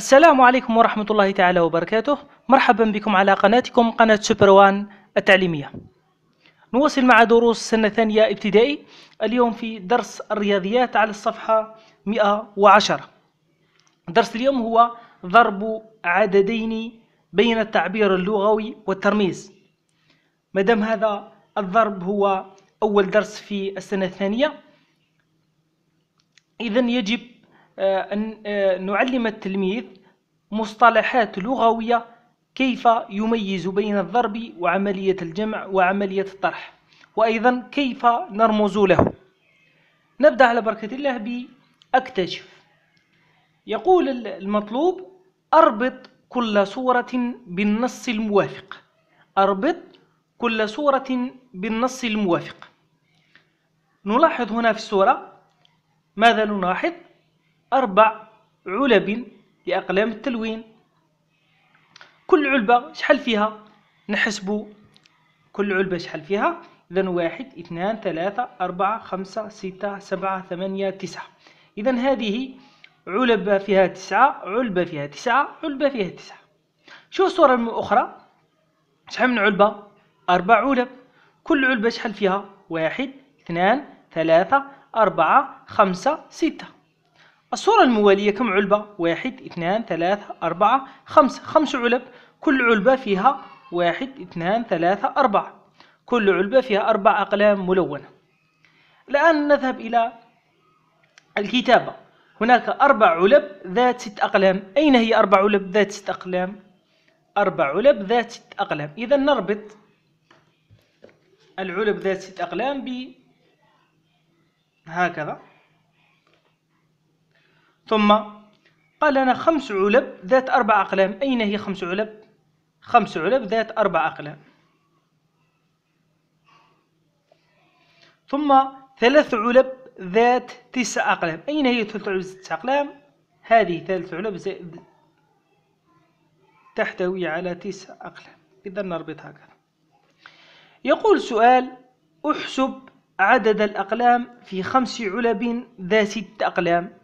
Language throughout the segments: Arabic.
السلام عليكم ورحمة الله تعالى وبركاته مرحبا بكم على قناتكم قناة سوبر وان التعليمية نواصل مع دروس سنة ثانية ابتدائي اليوم في درس الرياضيات على الصفحة 110 درس اليوم هو ضرب عددين بين التعبير اللغوي والترميز مدام هذا الضرب هو أول درس في السنة الثانية إذا يجب آه، أن آه، نعلم التلميذ مصطلحات لغوية كيف يميز بين الضرب وعملية الجمع وعملية الطرح وأيضا كيف نرمز له نبدأ على بركة الله بأكتشف يقول المطلوب أربط كل صورة بالنص الموافق أربط كل صورة بالنص الموافق نلاحظ هنا في الصورة ماذا نلاحظ أربع علب لأقلام التلوين كل علبة شحال فيها نحسبو كل علبة شحال فيها إذا واحد اثنان ثلاثة أربعة خمسة ستة سبعة ثمانية تسعة إذا هذه علبة فيها تسعة علبة فيها تسعة علبة فيها تسعة شو الصورة الأخرى شحال من علبة أربع علب كل علبة شحال فيها واحد اثنان ثلاثة أربعة خمسة ستة الصورة الموالية كم علبة؟ واحد اثنان ثلاثة أربعة خمسة خمس علب كل علبة فيها واحد اثنان ثلاثة أربعة كل علبة فيها أربع أقلام ملونة الآن نذهب إلى الكتابة هناك أربع علب ذات ست أقلام أين هي أربع علب ذات ست أقلام؟ أربع علب ذات ست أقلام إذا نربط العلب ذات ست أقلام بهكذا هكذا ثم قال لنا خمس علب ذات أربع أقلام أين هي خمس علب؟ خمس علب ذات أربع أقلام ثم ثلاث علب ذات تسع أقلام أين هي ثلاث علب ذات تسع أقلام؟ هذه ثلاث علب زائد تحتوي على تسع أقلام إذا نربط هكذا يقول سؤال احسب عدد الأقلام في خمس علب ذات ست أقلام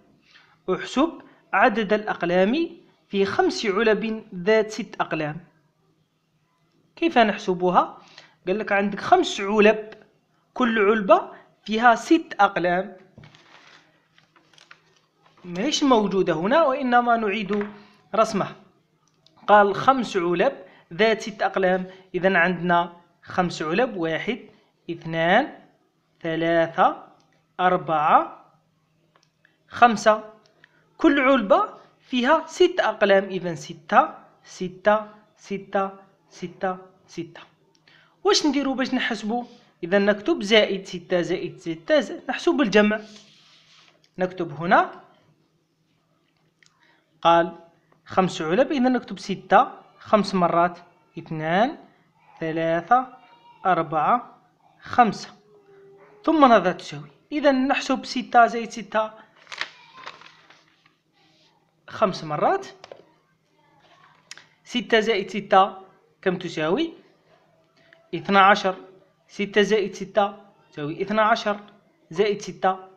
احسب عدد الأقلام في خمس علب ذات ست أقلام كيف نحسبها؟ قال لك عندك خمس علب كل علبة فيها ست أقلام ماهيش موجودة هنا وإنما نعيد رسمه قال خمس علب ذات ست أقلام إذا عندنا خمس علب واحد اثنان ثلاثة أربعة خمسة كل علبة فيها ست أقلام إذا ستة ستة ستة ستة ستة واش نديرو باش نحسبو إذا نكتب زائد ستة زائد ستة زائد نحسب الجمع نكتب هنا قال خمس علب إذا نكتب ستة خمس مرات اثنان ثلاثة أربعة خمسة ثم نضع تساوي إذا نحسب ستة زائد ستة خمس مرات ستة زائد ستة كم تساوي اثنا عشر ستة زائد ستة تساوي اثنا عشر زائد ستة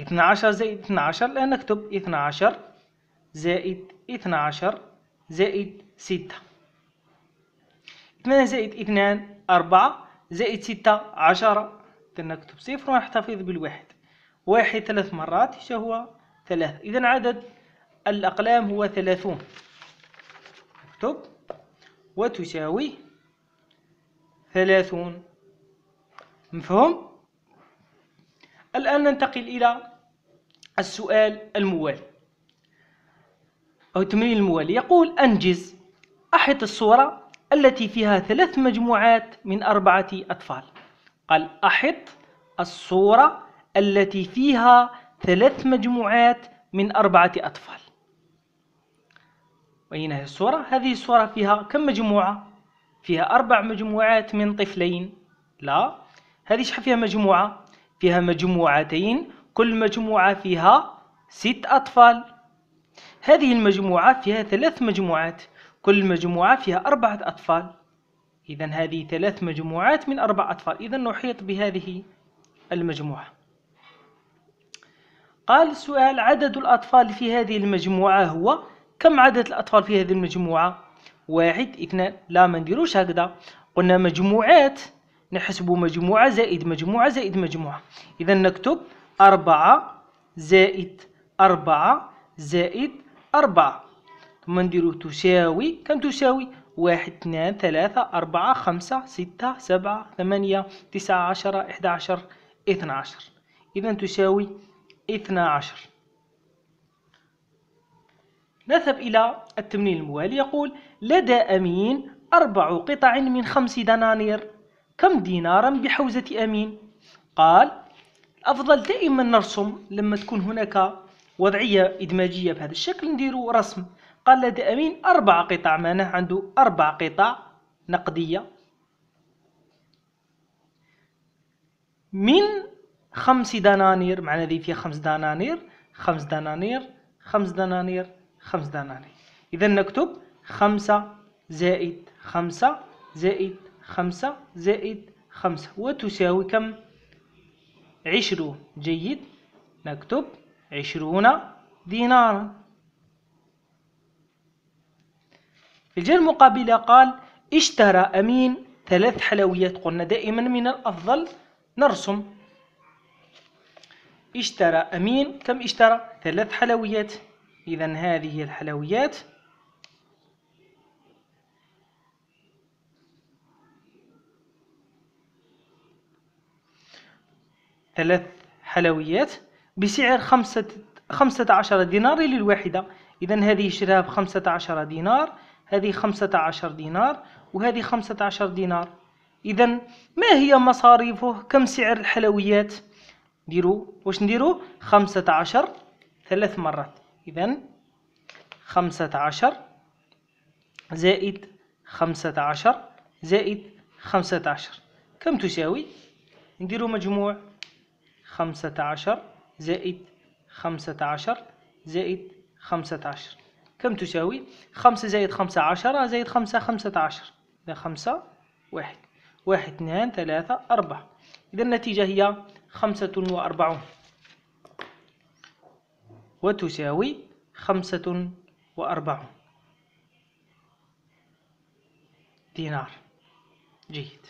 اثنا عشر زائد اثنا عشر الآن نكتب اثنا عشر زائد اثنا عشر زائد ستة اثنان زائد اثنان أربعة زائد ستة عشرة نكتب صفر ونحتفظ بالواحد واحد ثلاث مرات هو ثلاث إذا عدد الأقلام هو ثلاثون اكتب وتساوي ثلاثون مفهوم؟ الآن ننتقل إلى السؤال الموالي أو التمرين الموالي يقول أنجز أحط الصورة التي فيها ثلاث مجموعات من أربعة أطفال قال أحط الصورة التي فيها ثلاث مجموعات من أربعة أطفال وين هي الصورة هذه الصورة فيها كم مجموعة؟ فيها أربع مجموعات من طفلين لا هذه شحال فيها مجموعة؟ فيها مجموعتين كل مجموعة فيها ست أطفال هذه المجموعة فيها ثلاث مجموعات كل مجموعة فيها أربعة أطفال إذا هذه ثلاث مجموعات من أربع أطفال إذا نحيط بهذه المجموعة قال السؤال عدد الأطفال في هذه المجموعة هو كم عدد الأطفال في هذه المجموعة واحد اثنان لا ما نديروش هكذا قلنا مجموعات نحسب مجموعة زائد مجموعة زائد مجموعة إذا نكتب أربعة زائد أربعة زائد أربعة ثم نديرو تساوي كم تساوي واحد اثنان ثلاثة أربعة خمسة ستة سبعة ثمانية تسعة عشرة إحدى عشر اثنى عشر إذا تساوي اثنا عشر نذهب إلى التمرين الموالي يقول لدى أمين أربع قطع من خمس دنانير كم دينارا بحوزة أمين؟ قال الأفضل دائما نرسم لما تكون هناك وضعية إدماجية بهذا الشكل نديرو رسم قال لدى أمين أربع قطع معناه عنده أربع قطع نقدية من خمس دنانير معنى ذي فيها خمس دنانير خمس دنانير خمس دنانير خمس دنانير إذا نكتب خمسة زائد خمسة زائد خمسة زائد خمسة وتساوي كم؟ عشرون جيد نكتب عشرون دينارا في الجهة المقابلة قال اشترى أمين ثلاث حلويات قلنا دائما من الأفضل نرسم اشترى أمين كم اشترى ثلاث حلويات إذا هذه الحلويات ثلاث حلويات بسعر خمسة خمسة عشر دينار للواحدة إذا هذه شراها بخمسة عشر دينار هذه خمسة عشر دينار وهذه خمسة عشر دينار إذا ما هي مصاريفه كم سعر الحلويات نديرو واش نديرو خمسة عشر ثلاث مرات إذا خمسة عشر زائد خمسة عشر زائد خمسة عشر كم تساوي نديرو مجموع خمسة عشر زائد خمسة عشر زائد خمسة عشر كم تساوي خمسة زائد خمسة عشر زائد خمسة خمسة عشر إذا خمسة واحد واحد اثنان ثلاثة أربعة إذا النتيجة هي خمسة وأربعون وتساوي خمسة وأربعون دينار جيد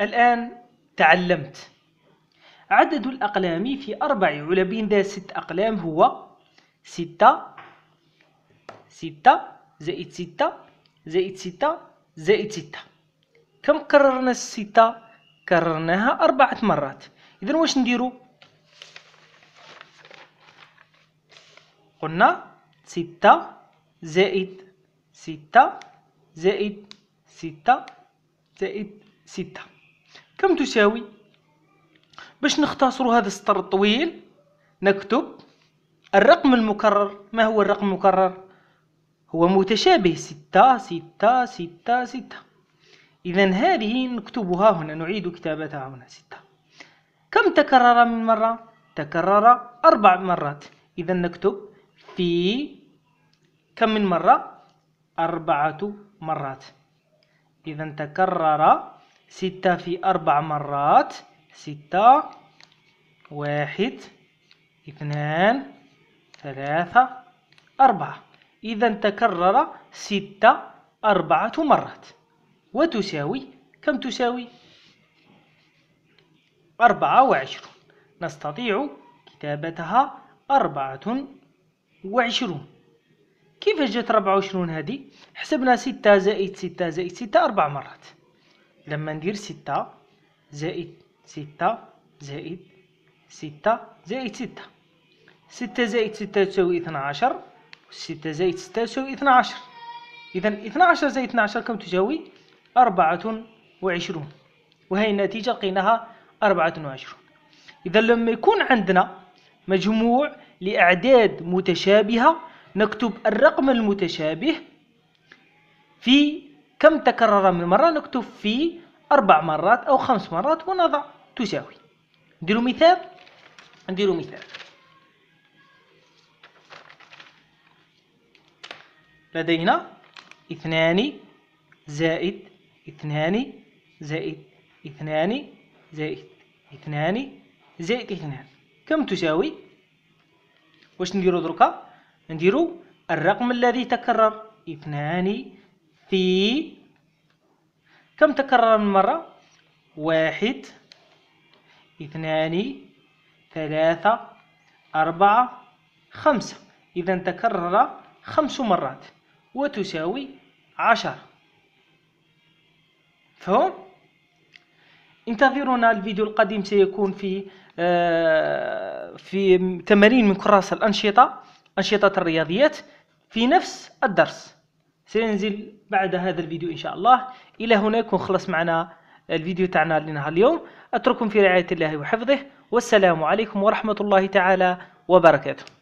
الآن تعلمت عدد الأقلام في أربع علب ذا ست أقلام هو ستة ستة زائد ستة زائد ستة زائد ستة كم كررنا الستة؟ كررناها أربعة مرات اذا واش نديرو قلنا ستة زائد ستة زائد ستة زائد ستة كم تساوي باش نختصروا هذا السطر الطويل نكتب الرقم المكرر ما هو الرقم المكرر هو متشابه ستة ستة ستة ستة إذا هذه نكتبها هنا نعيد كتابتها هنا ستة كم تكرر من مرة؟ تكرر أربع مرات إذا نكتب في كم من مرة؟ أربعة مرات إذا تكرر ستة في أربع مرات ستة واحد اثنان ثلاثة أربعة إذا تكرر ستة أربعة مرات وتساوي كم تساوي؟ أربعة وعشرون نستطيع كتابتها أربعة وعشرون كيف جات ربعة وعشرون هذه حسبنا ستة زائد ستة زائد ستة أربع مرات لما ندير ستة زائد ستة زائد ستة زائد ستة ستة زائد ستة تساوي اثنا عشر ستة زائد ستة تساوي اثنا عشر إذا اثنا عشر زائد اثنا عشر كم تساوي أربعة وعشرون وهي النتيجة لقيناها 24 إذا لما يكون عندنا مجموع لأعداد متشابهة نكتب الرقم المتشابه في كم تكرر من مرة نكتب في أربع مرات أو خمس مرات ونضع تساوي نديرو مثال نديرو مثال لدينا اثنان زائد اثنان زائد اثنان زائد اثنان زائد اثنان كم تساوي واش نديرو دركا نديرو الرقم الذي تكرر اثنان في كم تكرر من مرة واحد اثنان ثلاثة أربعة خمسة إذا تكرر خمس مرات وتساوي عشر فهم؟ انتظرونا الفيديو القادم سيكون في آه، في تمارين من كراس الأنشطة أنشطة الرياضيات في نفس الدرس سينزل بعد هذا الفيديو إن شاء الله إلى هنا يكون خلص معنا الفيديو تاعنا لنهار اليوم أترككم في رعاية الله وحفظه والسلام عليكم ورحمة الله تعالى وبركاته